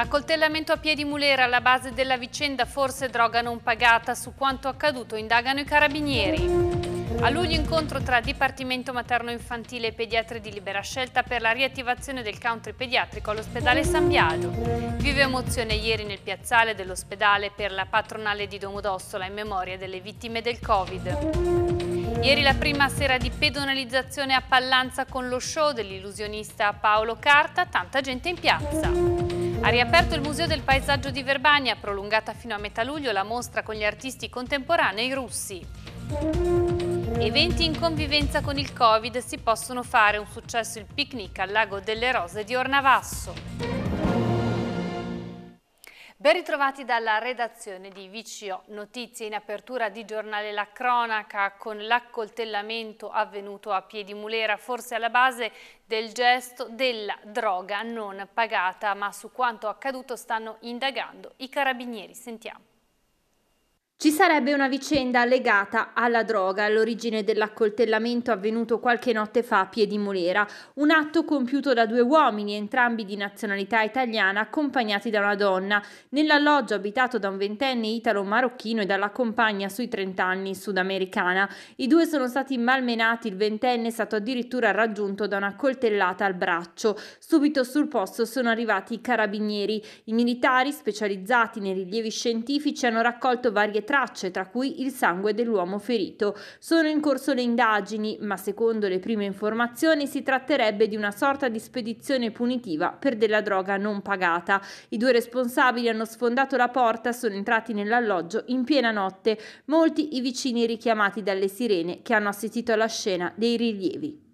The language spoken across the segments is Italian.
Accoltellamento a piedi mulera alla base della vicenda forse droga non pagata su quanto accaduto indagano i carabinieri. A luglio incontro tra Dipartimento Materno Infantile e Pediatri di Libera Scelta per la riattivazione del country pediatrico all'ospedale San Biagio. Vive emozione ieri nel piazzale dell'ospedale per la patronale di Domodossola in memoria delle vittime del Covid. Ieri la prima sera di pedonalizzazione a Pallanza con lo show dell'illusionista Paolo Carta, tanta gente in piazza. Ha riaperto il Museo del Paesaggio di Verbania, prolungata fino a metà luglio la mostra con gli artisti contemporanei russi. Eventi in convivenza con il Covid si possono fare un successo il picnic al Lago delle Rose di Ornavasso. Ben ritrovati dalla redazione di VCO Notizie in apertura di giornale La Cronaca con l'accoltellamento avvenuto a Piedimulera, forse alla base del gesto della droga non pagata, ma su quanto accaduto stanno indagando i carabinieri. Sentiamo. Ci sarebbe una vicenda legata alla droga all'origine dell'accoltellamento avvenuto qualche notte fa a Piedimulera, un atto compiuto da due uomini, entrambi di nazionalità italiana, accompagnati da una donna, nell'alloggio abitato da un ventenne italo-marocchino e dalla compagna sui 30 anni sudamericana. I due sono stati malmenati, il ventenne è stato addirittura raggiunto da una coltellata al braccio. Subito sul posto sono arrivati i carabinieri. I militari specializzati nei rilievi scientifici hanno raccolto varie tracce, tra cui il sangue dell'uomo ferito. Sono in corso le indagini, ma secondo le prime informazioni si tratterebbe di una sorta di spedizione punitiva per della droga non pagata. I due responsabili hanno sfondato la porta, sono entrati nell'alloggio in piena notte, molti i vicini richiamati dalle sirene che hanno assistito alla scena dei rilievi.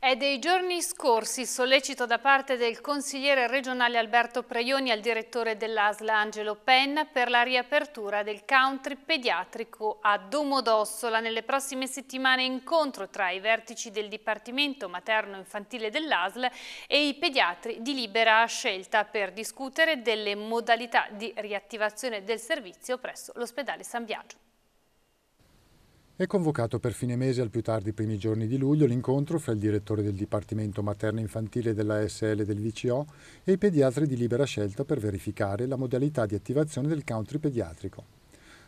È dei giorni scorsi sollecito da parte del consigliere regionale Alberto Preioni al direttore dell'ASLA Angelo Penn per la riapertura del country pediatrico a Domodossola. Nelle prossime settimane incontro tra i vertici del Dipartimento Materno-Infantile dell'ASL e i pediatri di libera scelta per discutere delle modalità di riattivazione del servizio presso l'ospedale San Biagio. È convocato per fine mese al più tardi primi giorni di luglio l'incontro fra il direttore del Dipartimento Materno-Infantile della SL del VCO e i pediatri di libera scelta per verificare la modalità di attivazione del country pediatrico.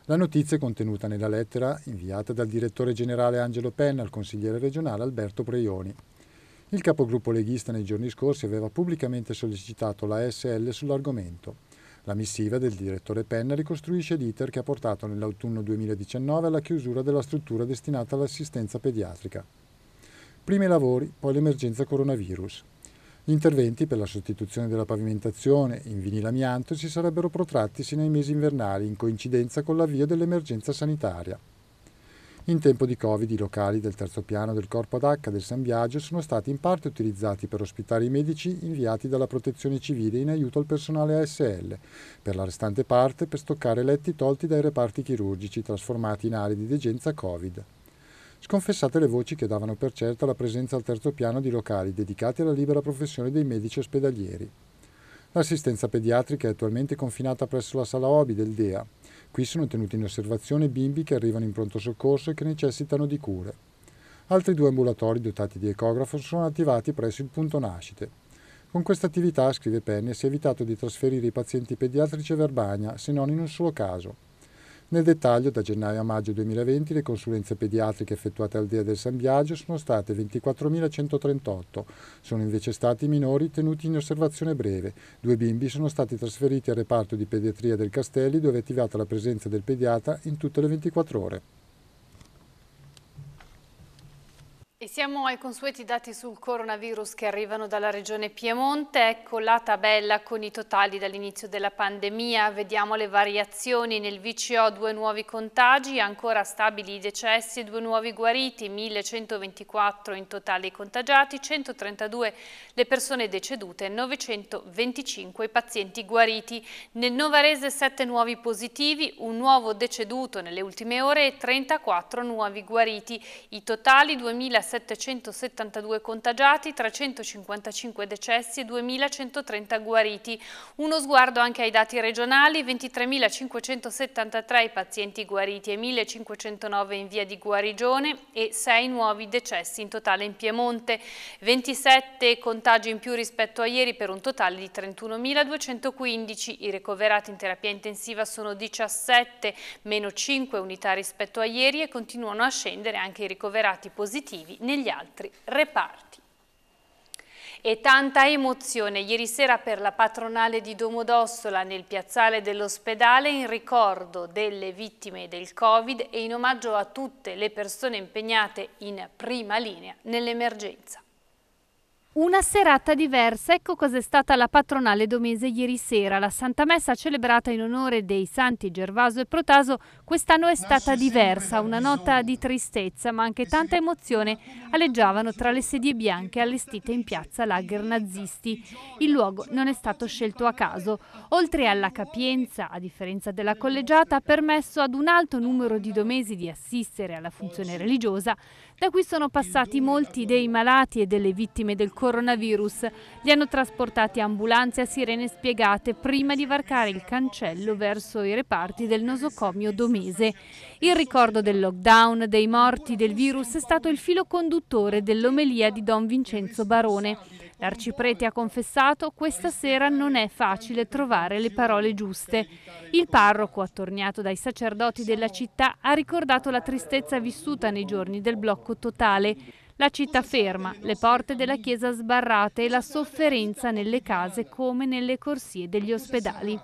La notizia è contenuta nella lettera inviata dal direttore generale Angelo Penna al consigliere regionale Alberto Preioni. Il capogruppo leghista nei giorni scorsi aveva pubblicamente sollecitato la SL sull'argomento. La missiva del direttore Penna ricostruisce l'iter che ha portato nell'autunno 2019 alla chiusura della struttura destinata all'assistenza pediatrica. Prima i lavori, poi l'emergenza coronavirus. Gli interventi per la sostituzione della pavimentazione in vinile amianto si sarebbero protratti sino ai mesi invernali in coincidenza con l'avvio dell'emergenza sanitaria. In tempo di Covid i locali del terzo piano del corpo d'H del San Biagio sono stati in parte utilizzati per ospitare i medici inviati dalla protezione civile in aiuto al personale ASL, per la restante parte per stoccare letti tolti dai reparti chirurgici trasformati in aree di degenza Covid sconfessate le voci che davano per certa la presenza al terzo piano di locali dedicati alla libera professione dei medici ospedalieri. L'assistenza pediatrica è attualmente confinata presso la sala OBI del DEA, Qui sono tenuti in osservazione bimbi che arrivano in pronto soccorso e che necessitano di cure. Altri due ambulatori dotati di ecografo sono attivati presso il punto nascite. Con questa attività, scrive Penne, si è evitato di trasferire i pazienti pediatrici a Verbania, se non in un solo caso. Nel dettaglio, da gennaio a maggio 2020 le consulenze pediatriche effettuate al Dia del San Biagio sono state 24.138, sono invece stati minori tenuti in osservazione breve. Due bimbi sono stati trasferiti al reparto di pediatria del Castelli dove è attivata la presenza del pediatra in tutte le 24 ore. E siamo ai consueti dati sul coronavirus che arrivano dalla regione Piemonte, ecco la tabella con i totali dall'inizio della pandemia, vediamo le variazioni, nel VCO due nuovi contagi, ancora stabili i decessi, due nuovi guariti, 1124 in totale i contagiati, 132 le persone decedute, 925 i pazienti guariti, nel Novarese 7 nuovi positivi, un nuovo deceduto nelle ultime ore e 34 nuovi guariti, i totali 2000 3.772 contagiati, 355 decessi e 2.130 guariti. Uno sguardo anche ai dati regionali, 23.573 i pazienti guariti e 1.509 in via di guarigione e 6 nuovi decessi in totale in Piemonte, 27 contagi in più rispetto a ieri per un totale di 31.215. I ricoverati in terapia intensiva sono 17, meno 5 unità rispetto a ieri e continuano a scendere anche i ricoverati positivi negli altri reparti. E tanta emozione ieri sera per la patronale di Domodossola nel piazzale dell'ospedale in ricordo delle vittime del Covid e in omaggio a tutte le persone impegnate in prima linea nell'emergenza. Una serata diversa, ecco cos'è stata la patronale domese ieri sera. La Santa Messa celebrata in onore dei santi Gervaso e Protaso quest'anno è stata diversa, una nota di tristezza ma anche tanta emozione alleggiavano tra le sedie bianche allestite in piazza Lager nazisti. Il luogo non è stato scelto a caso. Oltre alla capienza, a differenza della collegiata, ha permesso ad un alto numero di domesi di assistere alla funzione religiosa, da qui sono passati molti dei malati e delle vittime del coronavirus. Li hanno trasportati ambulanze a sirene spiegate prima di varcare il cancello verso i reparti del nosocomio domese. Il ricordo del lockdown, dei morti, del virus è stato il filo conduttore dell'omelia di Don Vincenzo Barone. L'arciprete ha confessato questa sera non è facile trovare le parole giuste. Il parroco, attorniato dai sacerdoti della città, ha ricordato la tristezza vissuta nei giorni del blocco totale, la città ferma, le porte della chiesa sbarrate e la sofferenza nelle case come nelle corsie degli ospedali.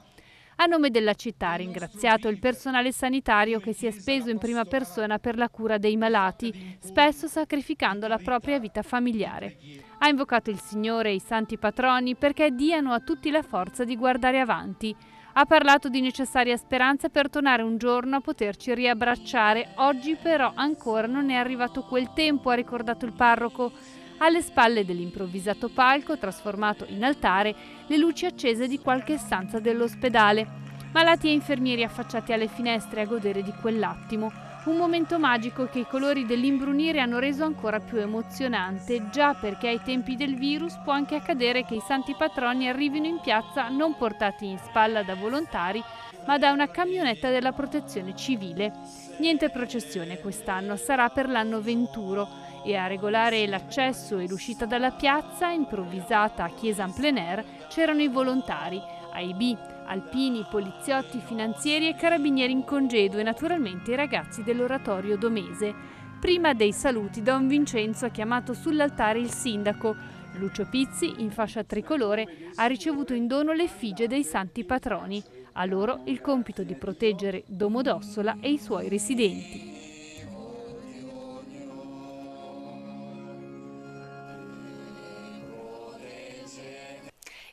A nome della città ha ringraziato il personale sanitario che si è speso in prima persona per la cura dei malati, spesso sacrificando la propria vita familiare. Ha invocato il Signore e i santi patroni perché diano a tutti la forza di guardare avanti. Ha parlato di necessaria speranza per tornare un giorno a poterci riabbracciare. Oggi però ancora non è arrivato quel tempo, ha ricordato il parroco. Alle spalle dell'improvvisato palco, trasformato in altare, le luci accese di qualche stanza dell'ospedale. Malati e infermieri affacciati alle finestre a godere di quell'attimo. Un momento magico che i colori dell'imbrunire hanno reso ancora più emozionante, già perché ai tempi del virus può anche accadere che i santi patroni arrivino in piazza non portati in spalla da volontari, ma da una camionetta della protezione civile. Niente processione quest'anno, sarà per l'anno 21 e a regolare l'accesso e l'uscita dalla piazza, improvvisata a chiesa en plein air, c'erano i volontari, AIB, alpini, poliziotti, finanzieri e carabinieri in congedo e naturalmente i ragazzi dell'oratorio Domese. Prima dei saluti Don Vincenzo ha chiamato sull'altare il sindaco. Lucio Pizzi, in fascia tricolore, ha ricevuto in dono l'effigie dei santi patroni. A loro il compito di proteggere Domodossola e i suoi residenti.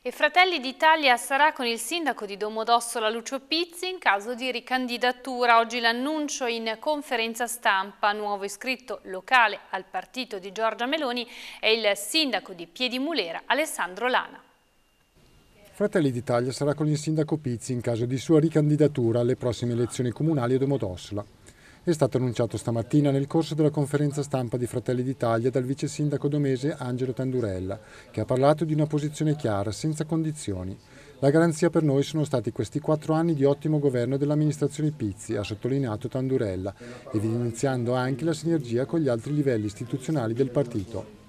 E Fratelli d'Italia sarà con il sindaco di Domodossola Lucio Pizzi in caso di ricandidatura. Oggi l'annuncio in conferenza stampa, nuovo iscritto locale al partito di Giorgia Meloni, è il sindaco di Piedimulera Alessandro Lana. Fratelli d'Italia sarà con il sindaco Pizzi in caso di sua ricandidatura alle prossime elezioni comunali a Domodossola. È stato annunciato stamattina nel corso della conferenza stampa di Fratelli d'Italia dal vice sindaco domese Angelo Tandurella, che ha parlato di una posizione chiara, senza condizioni. La garanzia per noi sono stati questi quattro anni di ottimo governo dell'amministrazione Pizzi, ha sottolineato Tandurella, evidenziando anche la sinergia con gli altri livelli istituzionali del partito.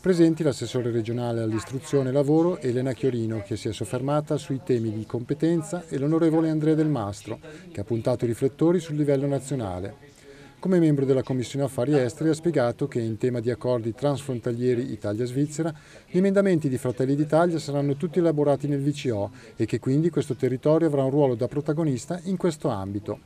Presenti l'assessore regionale all'istruzione e lavoro Elena Chiorino che si è soffermata sui temi di competenza e l'onorevole Andrea Del Mastro che ha puntato i riflettori sul livello nazionale. Come membro della Commissione Affari Esteri ha spiegato che in tema di accordi transfrontalieri Italia-Svizzera gli emendamenti di Fratelli d'Italia saranno tutti elaborati nel VCO e che quindi questo territorio avrà un ruolo da protagonista in questo ambito.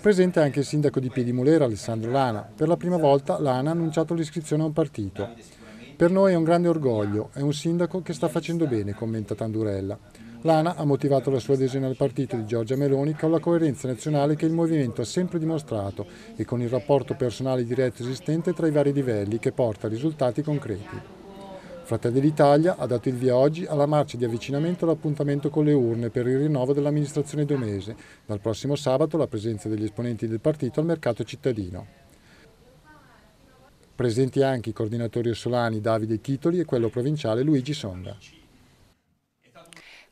Presente anche il sindaco di Piedimolera, Alessandro Lana. Per la prima volta Lana ha annunciato l'iscrizione a un partito. Per noi è un grande orgoglio, è un sindaco che sta facendo bene, commenta Tandurella. L'ANA ha motivato la sua adesione al partito di Giorgia Meloni con la coerenza nazionale che il movimento ha sempre dimostrato e con il rapporto personale diretto esistente tra i vari livelli che porta a risultati concreti. Fratelli d'Italia ha dato il via oggi alla marcia di avvicinamento all'appuntamento con le urne per il rinnovo dell'amministrazione domese. Dal prossimo sabato la presenza degli esponenti del partito al mercato cittadino presenti anche i coordinatori Orsolani Davide Titoli e quello provinciale Luigi Sonda.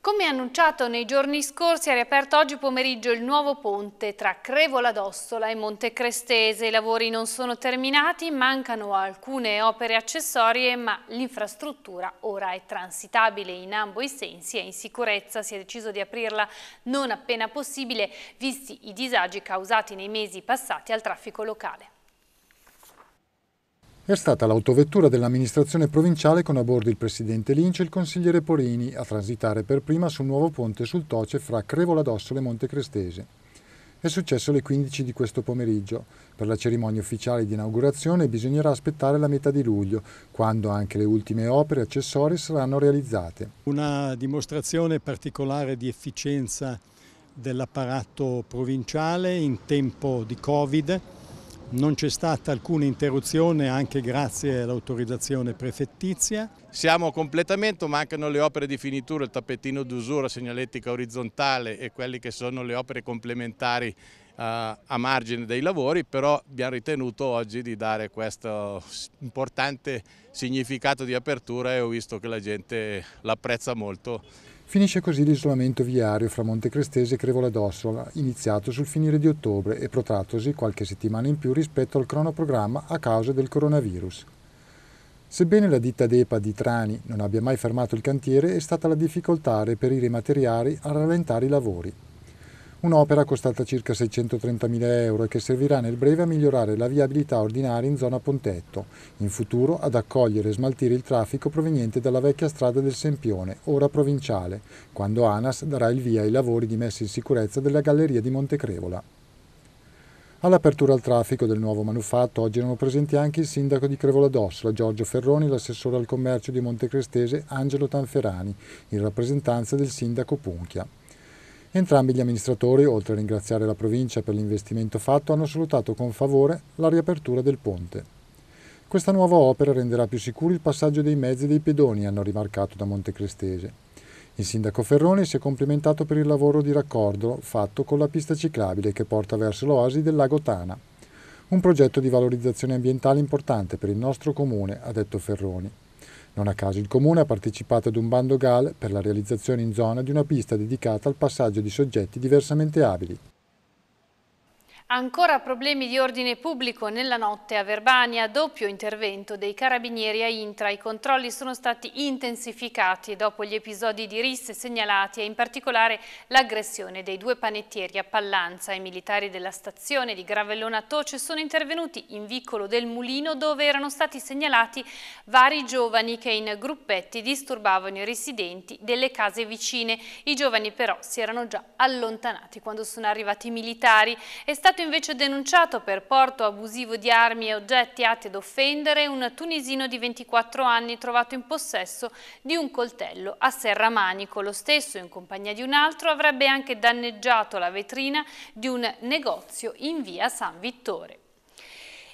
Come annunciato nei giorni scorsi, ha riaperto oggi pomeriggio il nuovo ponte tra Crevola d'Ossola e Montecrestese. I lavori non sono terminati, mancano alcune opere accessorie, ma l'infrastruttura ora è transitabile in ambo i sensi e in sicurezza. Si è deciso di aprirla non appena possibile, visti i disagi causati nei mesi passati al traffico locale è stata l'autovettura dell'amministrazione provinciale con a bordo il presidente Lince e il consigliere Porini a transitare per prima sul nuovo ponte sul Toce fra Crevola d'Ossole e Montecrestese. È successo alle 15 di questo pomeriggio. Per la cerimonia ufficiale di inaugurazione bisognerà aspettare la metà di luglio, quando anche le ultime opere accessorie saranno realizzate. Una dimostrazione particolare di efficienza dell'apparato provinciale in tempo di Covid non c'è stata alcuna interruzione anche grazie all'autorizzazione prefettizia. Siamo a completamento, mancano le opere di finitura, il tappettino d'usura, segnalettica orizzontale e quelle che sono le opere complementari eh, a margine dei lavori, però abbiamo ritenuto oggi di dare questo importante significato di apertura e ho visto che la gente l'apprezza molto. Finisce così l'isolamento viario fra Montecrestese e Crevola d'Ossola, iniziato sul finire di ottobre e protrattosi qualche settimana in più rispetto al cronoprogramma a causa del coronavirus. Sebbene la ditta DEPA di Trani non abbia mai fermato il cantiere, è stata la difficoltà a reperire i materiali a rallentare i lavori un'opera costata circa 630.000 euro e che servirà nel breve a migliorare la viabilità ordinaria in zona Pontetto, in futuro ad accogliere e smaltire il traffico proveniente dalla vecchia strada del Sempione, ora provinciale, quando ANAS darà il via ai lavori di messa in sicurezza della galleria di Montecrevola. All'apertura al traffico del nuovo manufatto oggi erano presenti anche il sindaco di Crevola d'Ossola, Giorgio Ferroni, l'assessore al commercio di Montecrestese, Angelo Tanferani, in rappresentanza del sindaco Punchia. Entrambi gli amministratori, oltre a ringraziare la provincia per l'investimento fatto, hanno salutato con favore la riapertura del ponte. Questa nuova opera renderà più sicuro il passaggio dei mezzi e dei pedoni, hanno rimarcato da Montecrestese. Il sindaco Ferroni si è complimentato per il lavoro di raccordo fatto con la pista ciclabile che porta verso l'oasi del lago Tana. Un progetto di valorizzazione ambientale importante per il nostro comune, ha detto Ferroni. Non a caso il Comune ha partecipato ad un bando GAL per la realizzazione in zona di una pista dedicata al passaggio di soggetti diversamente abili. Ancora problemi di ordine pubblico nella notte a Verbania, doppio intervento dei carabinieri a Intra. I controlli sono stati intensificati dopo gli episodi di risse segnalati e in particolare l'aggressione dei due panettieri a Pallanza. I militari della stazione di Gravellona Toce sono intervenuti in vicolo del Mulino dove erano stati segnalati vari giovani che in gruppetti disturbavano i residenti delle case vicine. I giovani però si erano già allontanati quando sono arrivati i militari. È stato stato invece denunciato per porto abusivo di armi e oggetti atti ad offendere un tunisino di 24 anni trovato in possesso di un coltello a Serramanico. Lo stesso, in compagnia di un altro, avrebbe anche danneggiato la vetrina di un negozio in via San Vittore.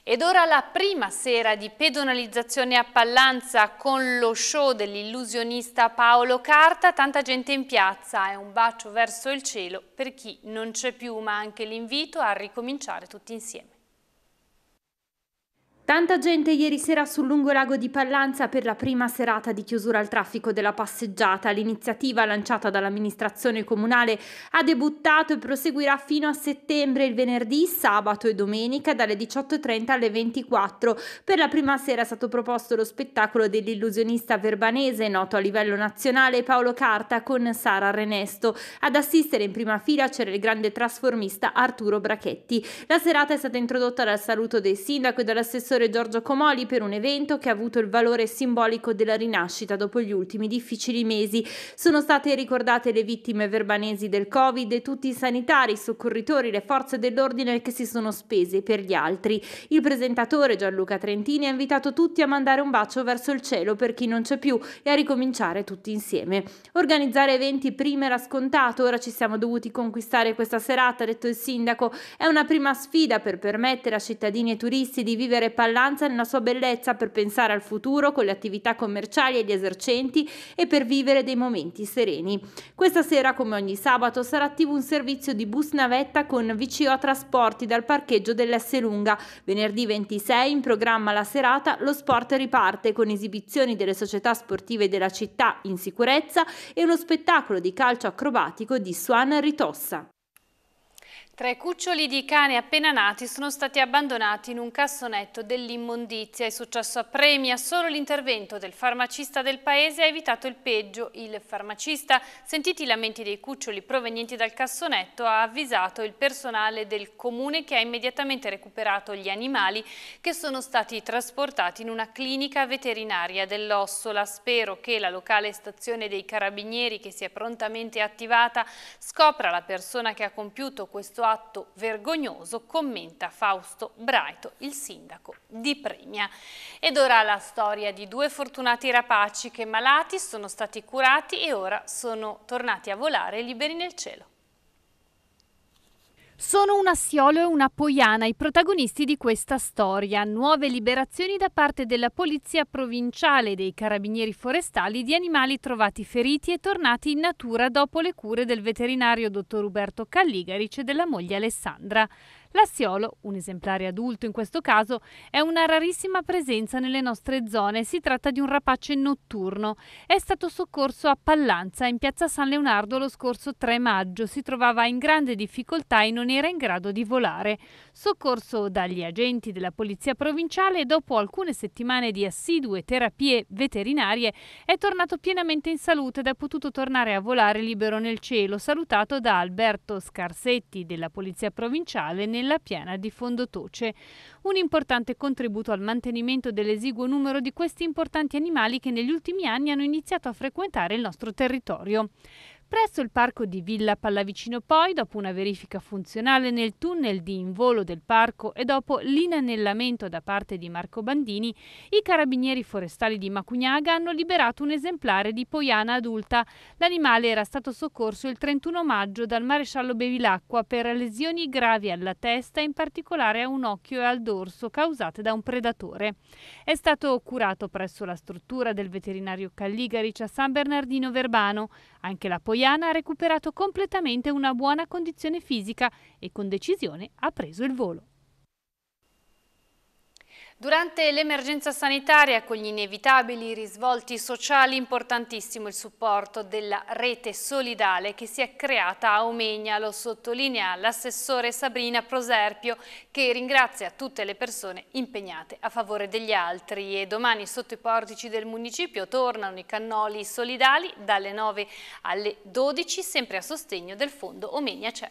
Ed ora la prima sera di pedonalizzazione a Pallanza con lo show dell'illusionista Paolo Carta, tanta gente in piazza e un bacio verso il cielo per chi non c'è più, ma anche l'invito a ricominciare tutti insieme. Tanta gente ieri sera sul lungo lago di Pallanza per la prima serata di chiusura al traffico della passeggiata. L'iniziativa lanciata dall'amministrazione comunale ha debuttato e proseguirà fino a settembre, il venerdì, sabato e domenica dalle 18.30 alle 24. Per la prima sera è stato proposto lo spettacolo dell'illusionista verbanese noto a livello nazionale Paolo Carta con Sara Renesto. Ad assistere in prima fila c'era il grande trasformista Arturo Brachetti. La serata è stata introdotta dal saluto del sindaco e dall'assessore professore Giorgio Comoli per un evento che ha avuto il valore simbolico della rinascita dopo gli ultimi difficili mesi. Sono state ricordate le vittime verbanesi del Covid e tutti i sanitari, i soccorritori, le forze dell'ordine che si sono spese per gli altri. Il presentatore Gianluca Trentini ha invitato tutti a mandare un bacio verso il cielo per chi non c'è più e a ricominciare tutti insieme. Organizzare eventi prima era scontato, ora ci siamo dovuti conquistare questa serata, ha detto il sindaco. È una prima sfida per permettere a cittadini e turisti di vivere parecchio ballanza nella sua bellezza per pensare al futuro con le attività commerciali e gli esercenti e per vivere dei momenti sereni. Questa sera, come ogni sabato, sarà attivo un servizio di bus navetta con VCO Trasporti dal parcheggio dell'S Lunga. Venerdì 26, in programma la serata, lo sport riparte con esibizioni delle società sportive della città in sicurezza e uno spettacolo di calcio acrobatico di Swan Ritossa. Tre cuccioli di cane appena nati sono stati abbandonati in un cassonetto dell'immondizia. È successo a Premia, solo l'intervento del farmacista del paese ha evitato il peggio. Il farmacista, sentiti i lamenti dei cuccioli provenienti dal cassonetto, ha avvisato il personale del comune che ha immediatamente recuperato gli animali che sono stati trasportati in una clinica veterinaria dell'Ossola. Spero che la locale stazione dei carabinieri che si è prontamente attivata scopra la persona che ha compiuto questo atto vergognoso, commenta Fausto Braito, il sindaco di Premia. Ed ora la storia di due fortunati rapaci che malati sono stati curati e ora sono tornati a volare liberi nel cielo. Sono un assiolo e una poiana i protagonisti di questa storia. Nuove liberazioni da parte della Polizia Provinciale e dei Carabinieri Forestali di animali trovati feriti e tornati in natura dopo le cure del veterinario dottor Uberto Calligarice e della moglie Alessandra. L'assiolo, un esemplare adulto in questo caso, è una rarissima presenza nelle nostre zone. Si tratta di un rapace notturno. È stato soccorso a Pallanza, in piazza San Leonardo, lo scorso 3 maggio. Si trovava in grande difficoltà e non era in grado di volare. Soccorso dagli agenti della polizia provinciale, dopo alcune settimane di assidue terapie veterinarie, è tornato pienamente in salute ed è potuto tornare a volare libero nel cielo, salutato da Alberto Scarsetti della polizia provinciale nel Barilla piena di fondotoce un importante contributo al mantenimento dell'esiguo numero di questi importanti animali che negli ultimi anni hanno iniziato a frequentare il nostro territorio. Presso il parco di Villa Pallavicino poi, dopo una verifica funzionale nel tunnel di involo del parco e dopo l'inanellamento da parte di Marco Bandini, i carabinieri forestali di Macugnaga hanno liberato un esemplare di poiana adulta. L'animale era stato soccorso il 31 maggio dal maresciallo Bevilacqua per lesioni gravi alla testa, in particolare a un occhio e al dorso d'orso causate da un predatore. È stato curato presso la struttura del veterinario Calligarici a San Bernardino Verbano. Anche la Poiana ha recuperato completamente una buona condizione fisica e con decisione ha preso il volo. Durante l'emergenza sanitaria, con gli inevitabili risvolti sociali, importantissimo il supporto della rete solidale che si è creata a Omegna, lo sottolinea l'assessore Sabrina Proserpio, che ringrazia tutte le persone impegnate a favore degli altri. E domani sotto i portici del municipio tornano i cannoli solidali dalle 9 alle 12, sempre a sostegno del fondo Omegna C'è.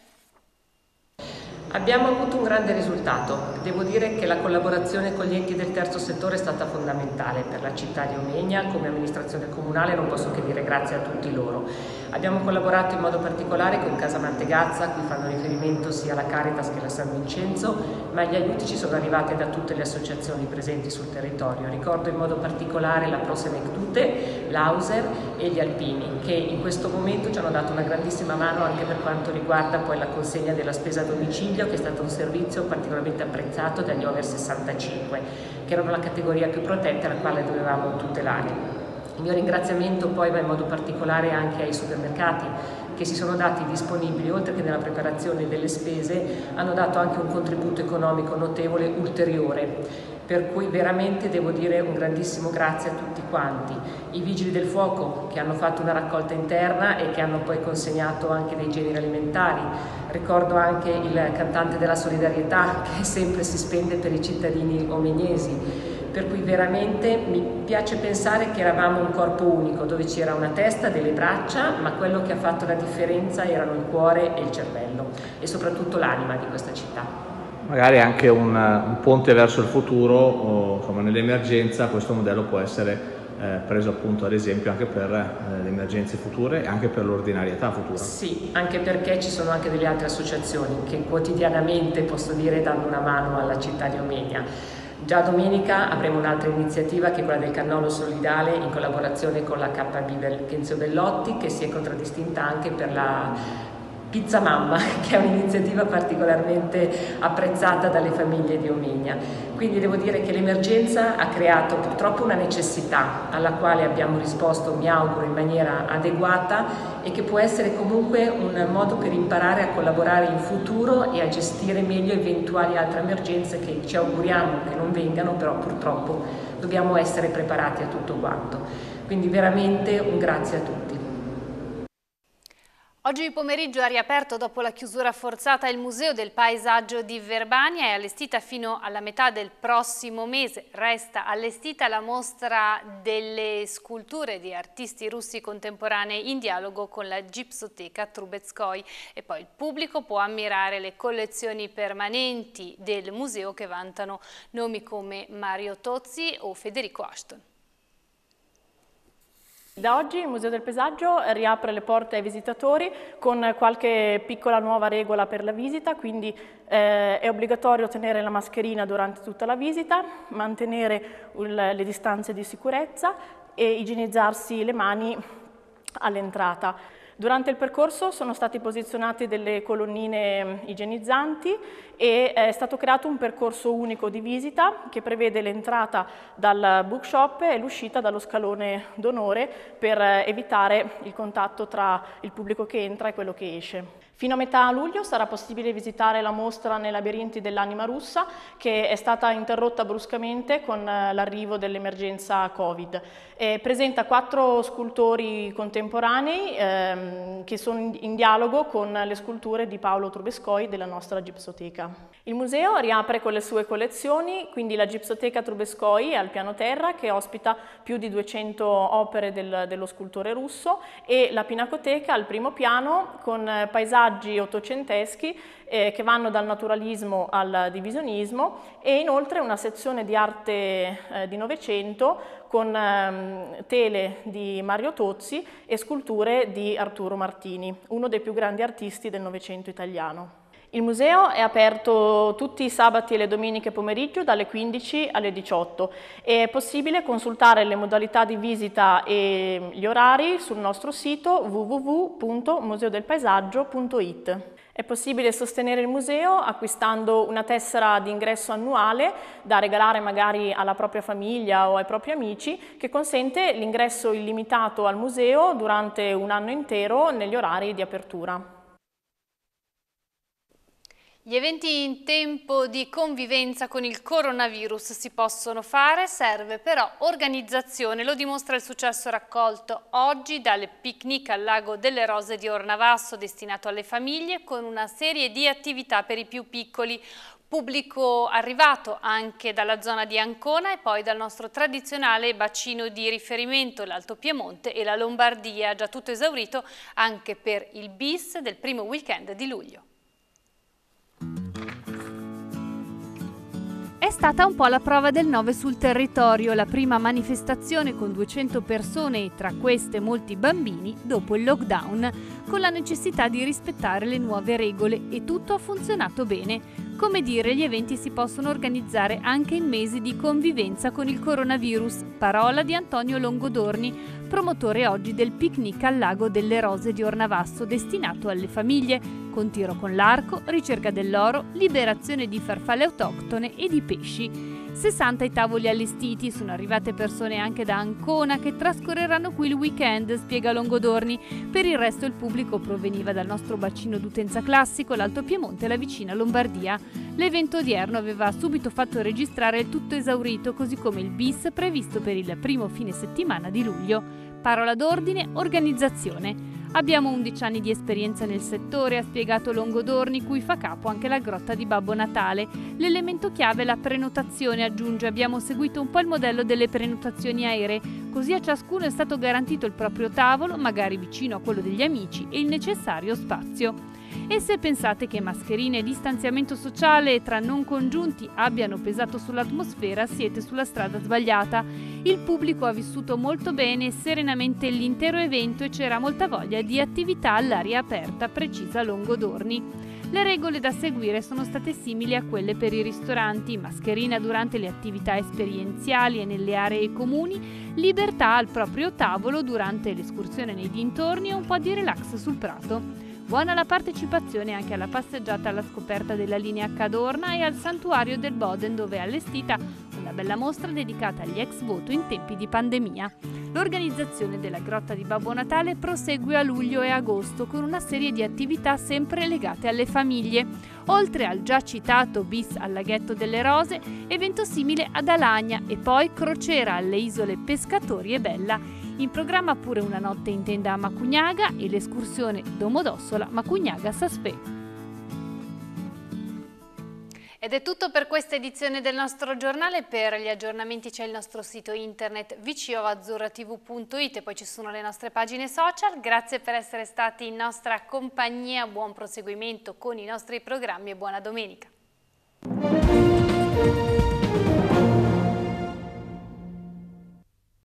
Abbiamo avuto un grande risultato, devo dire che la collaborazione con gli enti del terzo settore è stata fondamentale per la città di Omegna, come amministrazione comunale non posso che dire grazie a tutti loro. Abbiamo collaborato in modo particolare con Casa Mantegazza, a cui fanno riferimento sia la Caritas che la San Vincenzo, ma gli aiuti ci sono arrivati da tutte le associazioni presenti sul territorio. Ricordo in modo particolare la Prosenectute, l'Auser e gli Alpini, che in questo momento ci hanno dato una grandissima mano anche per quanto riguarda poi la consegna della spesa a domicilio, che è stato un servizio particolarmente apprezzato dagli over 65, che erano la categoria più protetta la quale dovevamo tutelare. Il mio ringraziamento poi va in modo particolare anche ai supermercati che si sono dati disponibili, oltre che nella preparazione delle spese, hanno dato anche un contributo economico notevole ulteriore. Per cui veramente devo dire un grandissimo grazie a tutti quanti. I vigili del fuoco che hanno fatto una raccolta interna e che hanno poi consegnato anche dei generi alimentari. Ricordo anche il cantante della solidarietà che sempre si spende per i cittadini omegnesi per cui veramente mi piace pensare che eravamo un corpo unico dove c'era una testa, delle braccia, ma quello che ha fatto la differenza erano il cuore e il cervello e soprattutto l'anima di questa città. Magari anche un, un ponte verso il futuro, o, insomma nell'emergenza questo modello può essere eh, preso appunto ad esempio anche per eh, le emergenze future e anche per l'ordinarietà futura. Sì, anche perché ci sono anche delle altre associazioni che quotidianamente, posso dire, danno una mano alla città di Omegna Già domenica avremo un'altra iniziativa che è quella del cannolo solidale in collaborazione con la KB Kenzo Bellotti che si è contraddistinta anche per la Pizza Mamma che è un'iniziativa particolarmente apprezzata dalle famiglie di Omegna. Quindi devo dire che l'emergenza ha creato purtroppo una necessità alla quale abbiamo risposto, mi auguro, in maniera adeguata e che può essere comunque un modo per imparare a collaborare in futuro e a gestire meglio eventuali altre emergenze che ci auguriamo che non vengano, però purtroppo dobbiamo essere preparati a tutto quanto. Quindi veramente un grazie a tutti. Oggi pomeriggio ha riaperto dopo la chiusura forzata il Museo del Paesaggio di Verbania e allestita fino alla metà del prossimo mese. Resta allestita la mostra delle sculture di artisti russi contemporanei in dialogo con la gipsoteca Trubetskoi. e poi il pubblico può ammirare le collezioni permanenti del museo che vantano nomi come Mario Tozzi o Federico Ashton. Da oggi il Museo del Pesaggio riapre le porte ai visitatori con qualche piccola nuova regola per la visita, quindi eh, è obbligatorio tenere la mascherina durante tutta la visita, mantenere il, le distanze di sicurezza e igienizzarsi le mani all'entrata. Durante il percorso sono state posizionate delle colonnine igienizzanti e eh, è stato creato un percorso unico di visita che prevede l'entrata dal bookshop e l'uscita dallo scalone d'onore per eh, evitare il contatto tra il pubblico che entra e quello che esce. Fino a metà luglio sarà possibile visitare la mostra nei labirinti dell'anima russa che è stata interrotta bruscamente con eh, l'arrivo dell'emergenza Covid. Eh, presenta quattro scultori contemporanei ehm, che sono in dialogo con le sculture di Paolo Trubescoi della nostra gipsoteca. Il museo riapre con le sue collezioni, quindi la gipsoteca Trubescoi al piano terra che ospita più di 200 opere del, dello scultore russo e la pinacoteca al primo piano con eh, paesaggi ottocenteschi eh, che vanno dal naturalismo al divisionismo e inoltre una sezione di arte eh, di Novecento con ehm, tele di Mario Tozzi e sculture di Arturo Martini, uno dei più grandi artisti del Novecento italiano. Il museo è aperto tutti i sabati e le domeniche pomeriggio dalle 15 alle 18 e è possibile consultare le modalità di visita e gli orari sul nostro sito www.museodelpaesaggio.it. È possibile sostenere il museo acquistando una tessera di ingresso annuale da regalare magari alla propria famiglia o ai propri amici che consente l'ingresso illimitato al museo durante un anno intero negli orari di apertura. Gli eventi in tempo di convivenza con il coronavirus si possono fare, serve però organizzazione, lo dimostra il successo raccolto oggi dal picnic al lago delle rose di Ornavasso destinato alle famiglie con una serie di attività per i più piccoli pubblico arrivato anche dalla zona di Ancona e poi dal nostro tradizionale bacino di riferimento, l'Alto Piemonte e la Lombardia, già tutto esaurito anche per il bis del primo weekend di luglio. È stata un po' la prova del 9 sul territorio, la prima manifestazione con 200 persone e tra queste molti bambini dopo il lockdown, con la necessità di rispettare le nuove regole e tutto ha funzionato bene. Come dire, gli eventi si possono organizzare anche in mesi di convivenza con il coronavirus, parola di Antonio Longodorni, promotore oggi del picnic al lago delle rose di Ornavasso destinato alle famiglie con tiro con l'arco, ricerca dell'oro, liberazione di farfalle autoctone e di pesci. 60 i tavoli allestiti, sono arrivate persone anche da Ancona che trascorreranno qui il weekend, spiega Longodorni. Per il resto il pubblico proveniva dal nostro bacino d'utenza classico, l'Alto Piemonte e la vicina Lombardia. L'evento odierno aveva subito fatto registrare il tutto esaurito, così come il bis previsto per il primo fine settimana di luglio. Parola d'ordine, organizzazione. Abbiamo 11 anni di esperienza nel settore, ha spiegato Longodorni, cui fa capo anche la grotta di Babbo Natale. L'elemento chiave è la prenotazione, aggiunge, abbiamo seguito un po' il modello delle prenotazioni aeree, così a ciascuno è stato garantito il proprio tavolo, magari vicino a quello degli amici, e il necessario spazio. E se pensate che mascherine e distanziamento sociale tra non congiunti abbiano pesato sull'atmosfera, siete sulla strada sbagliata. Il pubblico ha vissuto molto bene e serenamente l'intero evento e c'era molta voglia di attività all'aria aperta, precisa Longodorni. Le regole da seguire sono state simili a quelle per i ristoranti, mascherina durante le attività esperienziali e nelle aree comuni, libertà al proprio tavolo durante l'escursione nei dintorni e un po' di relax sul prato. Buona la partecipazione anche alla passeggiata alla scoperta della linea Cadorna e al santuario del Boden dove è allestita una bella mostra dedicata agli ex voto in tempi di pandemia. L'organizzazione della Grotta di Babbo Natale prosegue a luglio e agosto con una serie di attività sempre legate alle famiglie. Oltre al già citato bis al laghetto delle rose, evento simile ad Alagna e poi crociera alle isole Pescatori e Bella in programma pure una notte in tenda a Macugnaga e l'escursione domodossola macugnaga Saspe. Ed è tutto per questa edizione del nostro giornale, per gli aggiornamenti c'è il nostro sito internet vcoazzurratv.it e poi ci sono le nostre pagine social. Grazie per essere stati in nostra compagnia, buon proseguimento con i nostri programmi e buona domenica.